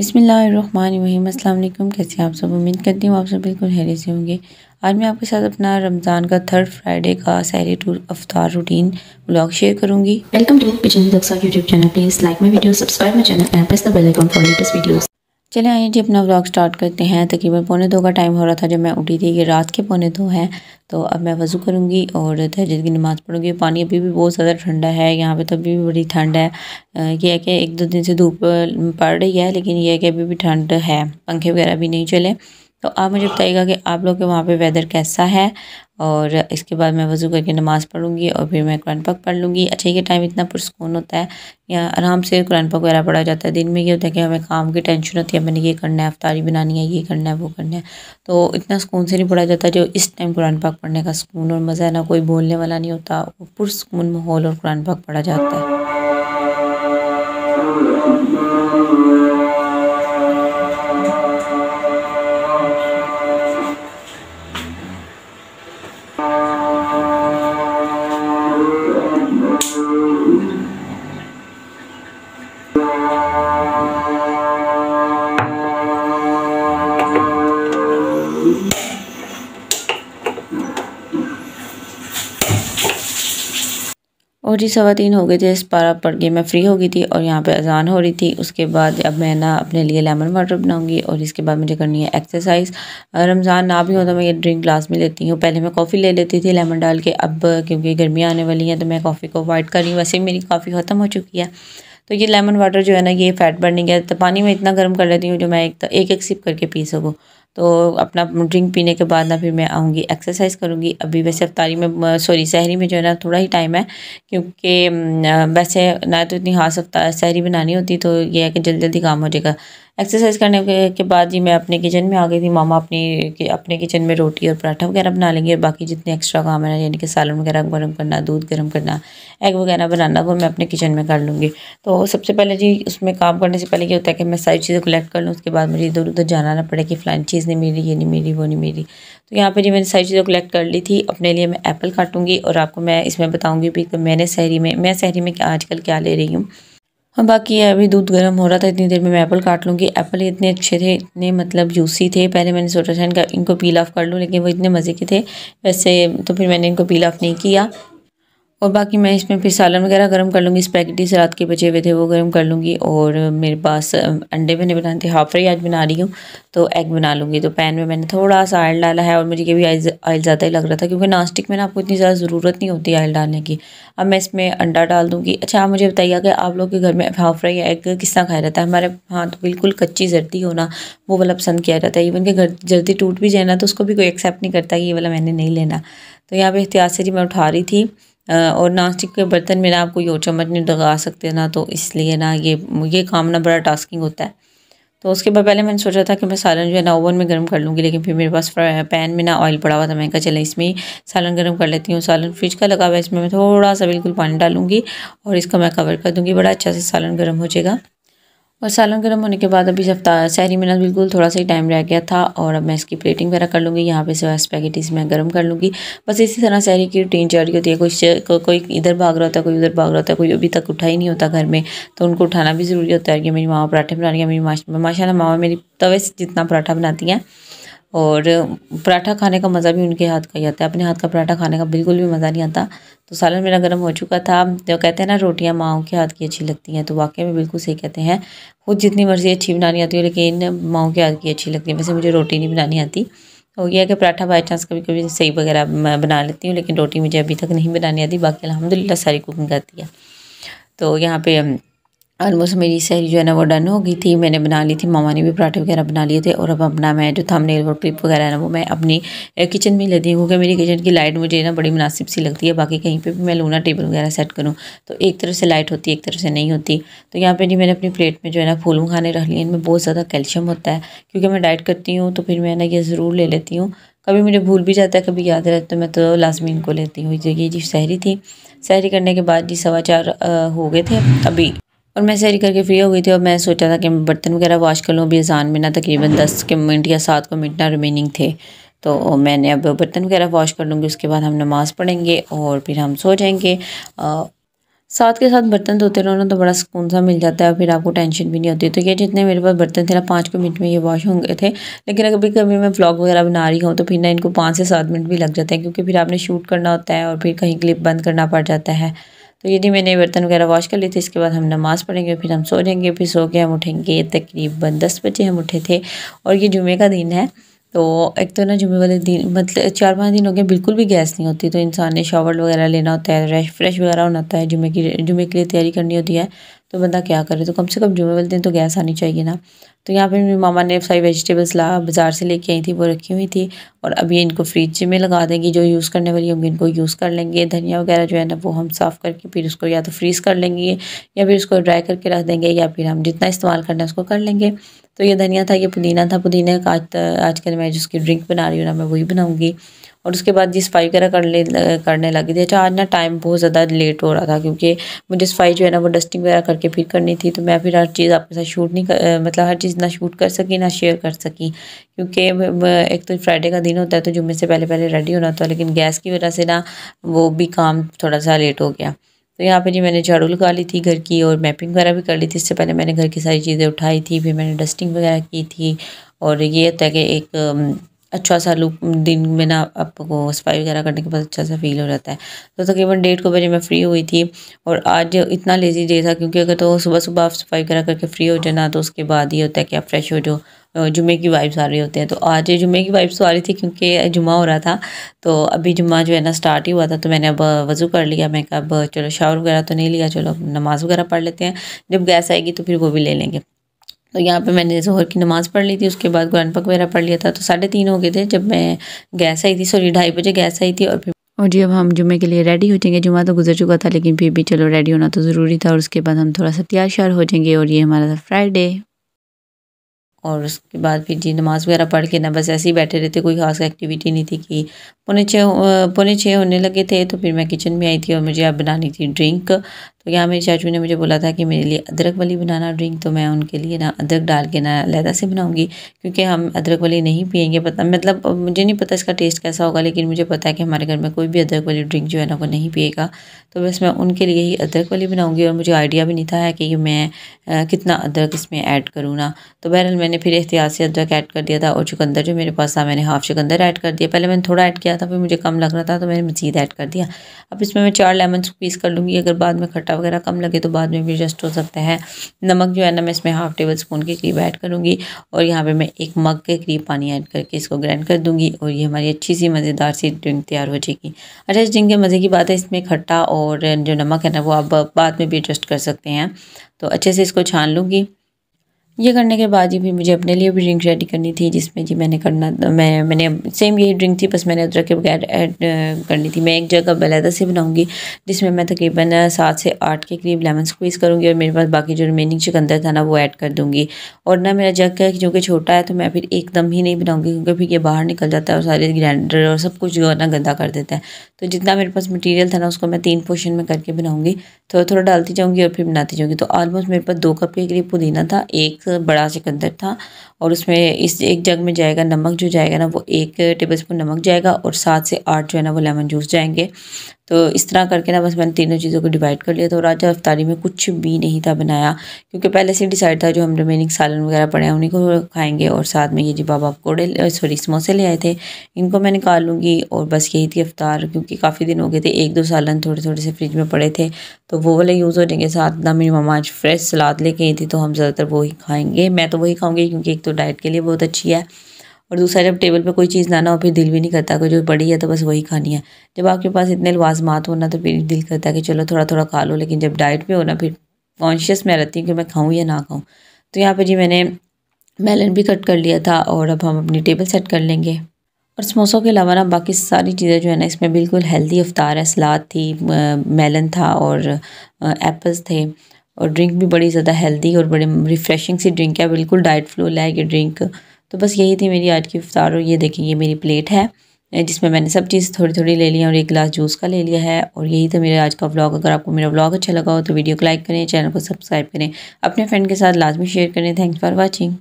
बिसमीम अल्लाम कैसे आप सब उम्मीद करती हूँ आप सब बिल्कुल हैरे से होंगे आज मैं आपके साथ अपना रमज़ान का थर्ड फ्राइडे का सहरी टूर अफ्तार रूटीन ब्लॉग शेयर करूँगी वेलकम टू पिचन YouTube channel please like my video subscribe my channel and press the bell icon for latest videos चले आइए जी अपना व्लॉग स्टार्ट करते हैं तकरीबन पौने दो का टाइम हो रहा था जब मैं उठी थी ये रात के पौने दो हैं तो अब मैं वज़ू करूँगी और तहजद की नमाज़ पढ़ूँगी पानी अभी भी बहुत ज़्यादा ठंडा है यहाँ पे तो अभी भी बड़ी ठंड है यह है कि एक दो दिन से धूप पड़ रही है लेकिन यह है कि अभी भी ठंड है पंखे वगैरह भी नहीं चले तो आप मुझे बताइएगा कि आप लोग के वहाँ पे वेदर कैसा है और इसके बाद मैं वज़ू करके नमाज़ पढ़ूंगी और फिर मैं कुरान पक पढ़ लूँगी अच्छा ये टाइम इतना पुरस्कून होता है या आराम से कुरान पक वगैरह पढ़ा जाता है दिन में ये होता है कि हमें काम की टेंशन होती है मैंने ये करना है अफ्तारी बनानी है ये करना है वो करना है तो इतना सुकून से नहीं पढ़ा जाता जो इस टाइम कुरान पक पढ़ने का सुकून और मज़ा है ना कोई बोलने वाला नहीं होता पुरसकून माहौल और कुरान पाक पढ़ा जाता है जी सवा तीन हो गए थे इस पारा पड़ के मैं फ्री हो गई थी और यहाँ पे अजान हो रही थी उसके बाद अब मैं ना अपने लिए लेमन वाटर बनाऊंगी और इसके बाद मुझे करनी है एक्सरसाइज रमज़ान ना भी हो तो मैं ये ड्रिंक ग्लास में लेती हूँ पहले मैं कॉफ़ी ले लेती थी लेमन डाल के अब क्योंकि गर्मियाँ आने वाली हैं तो मैं कॉफ़ी को अवॉइड कर रही हूँ वैसे मेरी कॉफ़ी ख़त्म हो चुकी है तो ये लेमन वाटर जो है ना ये फ़ैट बर्निंग है तो पानी में इतना गर्म कर लेती हूँ जो मैं एक, एक सिप करके पी सकूँ तो अपना ड्रिंक पीने के बाद ना फिर मैं आऊँगी एक्सरसाइज करूँगी अभी वैसे अफ्तारी में सॉरी शहरी में जो है ना थोड़ा ही टाइम है क्योंकि वैसे ना तो इतनी खास अफ्तार सहरी बनानी होती तो यह है कि जल्दी जल्दी काम हो जाएगा एक्सरसाइज करने के बाद जी मैं अपने किचन में आ गई थी मामा अपनी कि अपने किचन में रोटी और पराठा वगैरह बना लेंगे और बाकी जितने एक्स्ट्रा काम है यानी कि सालन वगैरह गर्म करना दूध गर्म करना एग वगैरह बनाना वो मैं अपने किचन में कर लूँगी तो सबसे पहले जी उसमें काम करने से पहले ये होता है कि मैं सारी चीज़ें कलेक्ट कर लूँ उसके बाद मुझे इधर उधर जाना ना पड़े कि फ़लानी चीज़ नहीं मिली ये नहीं मिली वो नहीं मिली तो यहाँ पर जी मैंने सारी चीज़ें कलेक्ट कर ली थी अपने लिए मैं एप्पल काटूँगी और आपको मैं इसमें बताऊँगी भी कि मैंने शहरी में मैं शहरी में आजकल क्या ले रही हूँ और बाकी ये अभी दूध गर्म हो रहा था इतनी देर में मैं एप्पल काट लूँगी एप्पल इतने अच्छे थे इतने मतलब जूसी थे पहले मैंने सोचा था इनका इनको पील ऑफ कर लूँ लेकिन वो इतने मज़े के थे वैसे तो फिर मैंने इनको पील ऑफ नहीं किया और बाकी मैं इसमें फिर सालन वगैरह गर्म कर लूँगी से रात के बचे हुए थे वो गर्म कर लूँगी और मेरे पास अंडे मैंने बनाए थे हाफ फ्राई आज बना रही हूँ तो एग बना लूँगी तो पैन में मैंने थोड़ा सा आयल डाला है और मुझे कभी आयल आयल ज़्यादा ही लग रहा था क्योंकि नास्टिक में ना आपको इतनी ज़्यादा ज़रूरत नहीं होती आयल डालने की अब मैं इसमें अंडा डाल दूँगी अच्छा आप मुझे बताइए कि आप लोग के घर में हाफ फ्राई एग किस तरह खाया जाता है हमारे हाँ तो बिल्कुल कच्ची जर्दी होना वो वाला पसंद किया जाता है इवन के घर जर्दी टूट भी जाए ना तो उसको भी कोई एक्सेप्ट नहीं करता कि ये वाला मैंने नहीं लेना तो यहाँ पर एहतियात से जी मैं उठा रही थी और नास्टिक के बर्तन में ना आप कोई और चम्मच नहीं लगा सकते ना तो इसलिए ना ये ये काम ना बड़ा टास्किंग होता है तो उसके बाद पहले मैंने सोचा था कि मैं सालन जो है ना ओवन में गर्म कर लूँगी लेकिन फिर मेरे पास पैन में ना ऑयल पड़ा हुआ था मैं कहा चले इसमें ही सालन गर्म कर लेती हूँ सालन फ्रिज का लगा हुआ है इसमें मैं थोड़ा सा बिल्कुल पानी डालूंगी और इसका मैं कवर कर दूँगी बड़ा अच्छा से सालन गर्म हो जाएगा और सालन गर्म होने के बाद अभी जब सहरी मेरा बिल्कुल थोड़ा सा ही टाइम रह गया था और अब मैं इसकी प्लेटिंग वगैरह कर लूँगी यहाँ पे से स्पैगेटीज मैं गर्म कर लूँगी बस इसी तरह सहरी की रूटीन जारी होती है कुछ को, कोई इधर भाग रहा होता है कोई उधर भाग रहा होता है कोई अभी तक उठा ही नहीं होता घर में तो उनको उठाना भी ज़रूरी होता है कि मेरी मामा पराठे बना रही है मेरी माशा मामा मेरी तवे से जितना पराठा बनाती हैं और पराठा खाने का मज़ा भी उनके हाथ का ही आता है अपने हाथ का पराठा खाने का बिल्कुल भी मज़ा नहीं आता तो सालन मेरा गर्म हो चुका था जो कहते हैं ना रोटियां माओ के हाथ की अच्छी लगती हैं तो वाकई में बिल्कुल सही कहते हैं खुद जितनी मर्ज़ी अच्छी बनानी आती है लेकिन माओ के हाथ की अच्छी लगती है वैसे मुझे रोटी नहीं बनानी आती हो तो गया कि पराठा बाई चांस कभी कभी सही वगैरह मैं बना लेती हूँ लेकिन रोटी मुझे अभी तक नहीं बनानी आती बाकी अलहमदिल्ला सारी कुकिंग आती है तो यहाँ पर ऑलमोस्ट मेरी सहरी जो है ना वो डन हो गई थी मैंने बना ली थी मामा ने भी पराठे वगैरह बना लिए थे और अब अपना मैं जो थंबनेल और क्लिप वगैरह है ना वो मैं अपनी किचन में लेती हूँ क्योंकि मेरी किचन की लाइट मुझे ना बड़ी मुनासिब सी लगती है बाकी कहीं पे भी मैं लूना टेबल वगैरह सेट करूँ तो एक तरफ से लाइट होती है एक तरफ से नहीं होती तो यहाँ पर जी मैंने अपनी प्लेट में जो है ना फूलों खाने रख लिए इनमें बहुत ज़्यादा कैल्शियम होता है क्योंकि मैं डाइट करती हूँ तो फिर मैं ना ये ज़रूर ले लेती हूँ कभी मुझे भूल भी जाता है कभी याद रहता है तो मैं तो लाजमी इनको लेती हूँ ये जी शहरी थी शहरी करने के बाद जी सवा चार हो गए थे अभी और मैं सैरी करके फ्री हो गई थी और मैं सोचा था कि मैं बर्तन वगैरह वॉश कर लूँ अभी अजान में ना तकरीबन दस के मिनट या सात को मिनट ना रिमेनिंग थे तो मैंने अब बर्तन वगैरह वॉश कर लूँगी उसके बाद हम नमाज़ पढ़ेंगे और फिर हम सो जाएंगे साथ के साथ बर्तन धोते रहो ना तो बड़ा सुकून सा मिल जाता है और फिर आपको टेंशन भी नहीं होती तो ये जितने मेरे पास बर्तन थे ना पाँच को मिनट में ये वॉश होंगे थे लेकिन अगर कभी कभी मैं ब्लॉग वगैरह बना रही हूँ तो फिर ना इनको पाँच से सात मिनट भी लग जाते हैं क्योंकि फिर आपने शूट करना होता है और फिर कहीं क्लिप बंद करना पड़ जाता है तो यदि मैंने बर्तन वगैरह वॉश कर लिए थे इसके बाद हम नमाज़ पढ़ेंगे फिर हम सो जाएंगे फिर सो के हम उठेंगे तकरीबन दस बजे हम उठे थे और ये जुमे का दिन है तो एक तो ना जुमे वाले दिन मतलब चार पाँच दिन हो गए बिल्कुल भी गैस नहीं होती तो इंसान ने शॉवर वगैरह लेना होता है फ्रेश वगैरह होना होता है जुमे की जुमे के लिए तैयारी करनी होती है तो बंदा क्या करे तो कम से कम जुमे वाले दिन तो गैस आनी चाहिए ना तो यहाँ पे मेरी मामा ने सारी वेजिटेबल्स ला बाज़ार से लेके आई थी वो रखी हुई थी और अब ये इनको फ्रिज में लगा देंगी जो यूज़ करने वाली होंगी इनको यूज़ कर लेंगे धनिया वगैरह जो है ना वो हम साफ़ करके फिर उसको या तो फ्रीज़ कर लेंगे या फिर उसको ड्राई करके रख देंगे या फिर हम जितना इस्तेमाल करना है उसको कर लेंगे तो ये धनिया था ये पुदीना था पुदीना का आज आजकल मैं जिसकी ड्रिंक बना रही हूँ ना मैं वही बनाऊँगी और उसके बाद जी सफाई वगैरह कर ले करने लगी थी अच्छा आज ना टाइम बहुत ज़्यादा लेट हो रहा था क्योंकि मुझे सफाई जो है ना वो डस्टिंग वगैरह करके फिर करनी थी तो मैं फिर हर चीज़ आपके साथ शूट नहीं कर, मतलब हर चीज़ ना शूट कर सकी ना शेयर कर सकी क्योंकि एक तो फ्राइडे का दिन होता है तो जुम्मे से पहले पहले रेडी होना होता है लेकिन गैस की वजह से ना वो भी काम थोड़ा सा लेट हो गया तो यहाँ पे जी मैंने झाड़ू लगा ली थी घर की और मैपिंग वगैरह भी कर ली थी इससे पहले मैंने घर की सारी चीज़ें उठाई थी फिर मैंने डस्टिंग वगैरह की थी और ये होता है कि एक अच्छा सा लुक दिन में ना आपको सफाई वगैरह करने के बाद अच्छा सा फील हो जाता है तो तकरीबन डेढ़ को बजे मैं फ़्री हुई थी और आज इतना लेज़ी डे था क्योंकि अगर तो सुबह सुबह आप सफाई वगैरह करके फ़्री हो जाना तो उसके बाद ये होता है कि आप फ्रेश हो जाओ जुमे की वाइब्स आ रही होती हैं तो आज जुमे की वाइब्स तो आ रही थी क्योंकि जुमा हो रहा था तो अभी जुमा जो है ना स्टार्ट ही हुआ था तो मैंने अब वज़ू कर लिया मैं अब चलो शावर वगैरह तो नहीं लिया चलो नमाज़ वगैरह पढ़ लेते हैं जब गैस आएगी तो फिर वो भी ले लेंगे तो यहाँ पे मैंने जहर की नमाज़ पढ़ ली थी उसके बाद कुरान पक वगैरह पढ़ लिया था तो साढ़े तीन हो गए थे जब मैं गैस आई थी सॉरी ढाई बजे गैस आई थी और फिर और जी अब हम जुमे के लिए रेडी हो जाएंगे जुमा तो गुजर चुका था लेकिन फिर भी चलो रेडी होना तो ज़रूरी था और उसके बाद हम थोड़ा सा तैयार श्यार हो जाएंगे और ये हमारा था फ्राइडे और उसके बाद फिर जी नमाज़ वगैरह पढ़ के ना बस ऐसे ही बैठे रहते कोई खास एक्टिविटी नहीं थी कि पौने छः पौने छः होने लगे थे तो फिर मैं किचन में आई थी और मुझे अब बनानी थी ड्रिंक तो यहाँ मेरी चाचू ने मुझे बोला था कि मेरे लिए अदरक वाली बनाना ड्रिंक तो मैं उनके लिए ना अदरक डाल के ना लहदा से बनाऊंगी क्योंकि हम अदरक वाली नहीं पियेंगे पता मतलब मुझे नहीं पता इसका टेस्ट कैसा होगा लेकिन मुझे पता है कि हमारे घर में कोई भी अदरक वाली ड्रिंक जो है ना वो नहीं पिएगा तो बस मैं उनके लिए ही अदरक वाली बनाऊँगी और मुझे आइडिया भी नहीं था कि मैं कितना अदरक इसमें ऐड करूँ ना तो बहरहाल मैंने फिर एहतियात से अदरक ऐड कर दिया था और चुकंदर जो मेरे पास था मैंने हाफ चुकंदर ऐड कर दिया पहले मैंने थोड़ा ऐड किया था फिर मुझे कम लग रहा था तो मैंने मज़ीद ऐड कर दिया अब इसमें मैं चार लेमन स्क्वीज़ कर लूँगी अगर बाद में आटा वगैरह कम लगे तो बाद में भी एडजस्ट हो सकता है नमक जो है ना मैं इसमें हाफ टेबल स्पून के करीब ऐड करूँगी और यहाँ पर मैं एक मग के करीब पानी ऐड करके इसको ग्राइंड कर दूँगी और ये हमारी अच्छी सी मज़ेदार सी ड्रिंक तैयार हो जाएगी अच्छा इस ड्रिंक के मज़े की बात है इसमें खट्टा और जो नमक है ना वो आप बाद में भी एडजस्ट कर सकते हैं तो अच्छे से इसको छान लूँगी ये करने के बाद ही भी मुझे अपने लिए भी ड्रिंक रेडी करनी थी जिसमें जी मैंने करना मैं मैंने सेम यही ड्रिंक थी बस मैंने अदरक के बगैर ऐड करनी थी मैं एक जगह बलैदा से बनाऊँगी जिसमें मैं तकरीबन सात से आठ के करीब लेमन स्क्वीज़ करूँगी और मेरे पास बाकी जो रिमेनिंग चुकंदर था ना वो ऐड कर दूँगी और ना मेरा जग जो कि छोटा है तो मैं फिर एकदम ही नहीं बनाऊँगी क्योंकि फिर ये बाहर निकल जाता है और सारे ग्राइंडर और सब कुछ जो ना गंदा कर देता है तो जितना मेरे पास मटीरियल था ना उसको मैं तीन पोर्शन में करके बनाऊँगी थोड़ा थोड़ा डालती जाऊँगी और फिर बनाती जाऊँगी तो ऑलमोस्ट मेरे पास दो कप के करीब पुदीना था एक बड़ा चिकंदर था और उसमें इस एक जग में जाएगा नमक जो जाएगा ना वो एक टेबल स्पून नमक जाएगा और सात से आठ जो है ना वो लेमन जूस जाएंगे तो इस तरह करके ना बस मैंने तीनों चीज़ों को डिवाइड कर लिया तो राजा अफ्तारी में कुछ भी नहीं था बनाया क्योंकि पहले से डिसाइड था जो हम रिमेनिंग सालन वगैरह पड़े हैं उन्हीं को खाएंगे और साथ में ये जी बाबा कोड़े सॉरी समोसे ले आए थे इनको मैं निकाल लूँगी और बस यही थी अफ्तार क्योंकि काफ़ी दिन हो गए थे एक दो सालन थोड़े थोड़े से फ्रिज में पड़े थे तो वो वाले यूज़ हो जाएंगे साथ ना मेरी मामा आज फ्रेश सलाद लेके आई थी तो हम ज़्यादातर वही खाएँगे मैं तो वही खाऊँगी क्योंकि एक तो डाइट के लिए बहुत अच्छी है और दूसरा जब टेबल पर कोई चीज़ ना हो फिर दिल भी नहीं करता कोई जो बड़ी है तो बस वही खानी है जब आपके पास इतने लवाजमात हो ना तो फिर दिल करता है कि चलो थोड़ा थोड़ा खा लो लेकिन जब डाइट पर होना फिर कॉन्शियस मैं रहती हूँ कि मैं खाऊँ या ना खाऊँ तो यहाँ पर जी मैंने मेलन भी कट कर लिया था और अब हम अपनी टेबल सेट कर लेंगे और समोसों के अलावा ना बाकी सारी चीज़ें जो है ना इसमें बिल्कुल हेल्दी अफ्तार है सलाद थी मेलन था और एप्पल्स थे और ड्रिंक भी बड़ी ज़्यादा हेल्दी और बड़े रिफ़्रेशिंग सी ड्रिंक है बिल्कुल डाइट फ्लो लायक ड्रिंक तो बस यही थी मेरी आज की इफ्तार और ये देखिए ये मेरी प्लेट है जिसमें मैंने सब चीज़ थोड़ी थोड़ी ले लिया और एक गिलास जूस का ले लिया है और यही था मेरा आज का व्लॉग अगर आपको मेरा व्लॉग अच्छा लगा हो तो वीडियो को लाइक करें चैनल को सब्सक्राइब करें अपने फ्रेंड के साथ लाजमी शेयर करें थैंक्स फॉर वॉचिंग